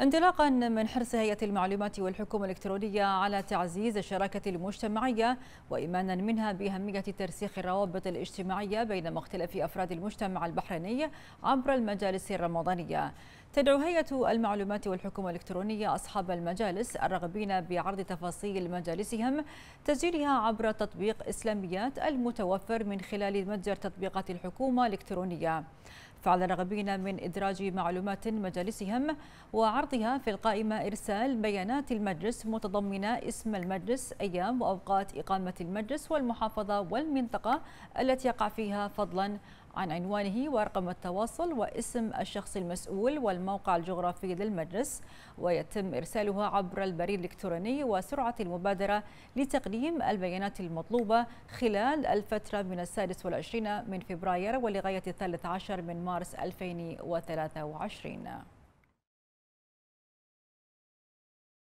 انطلاقا من حرص هيئة المعلومات والحكومة الإلكترونية على تعزيز الشراكة المجتمعية وإيمانا منها بأهمية ترسيخ الروابط الاجتماعية بين مختلف أفراد المجتمع البحريني عبر المجالس الرمضانية تدعو هيئة المعلومات والحكومة الإلكترونية أصحاب المجالس الراغبين بعرض تفاصيل مجالسهم تسجيلها عبر تطبيق إسلاميات المتوفر من خلال متجر تطبيقات الحكومة الإلكترونية فعلى الراغبين من إدراج معلومات مجالسهم وعرضها في القائمة إرسال بيانات المجلس متضمنة اسم المجلس أيام وأوقات إقامة المجلس والمحافظة والمنطقة التي يقع فيها فضلا عن عنوانه ورقم التواصل واسم الشخص المسؤول والموقع الجغرافي للمجلس ويتم إرسالها عبر البريد الإلكتروني وسرعة المبادرة لتقديم البيانات المطلوبة خلال الفترة من السادس والعشرين من فبراير ولغاية الثالث عشر من مارس 2023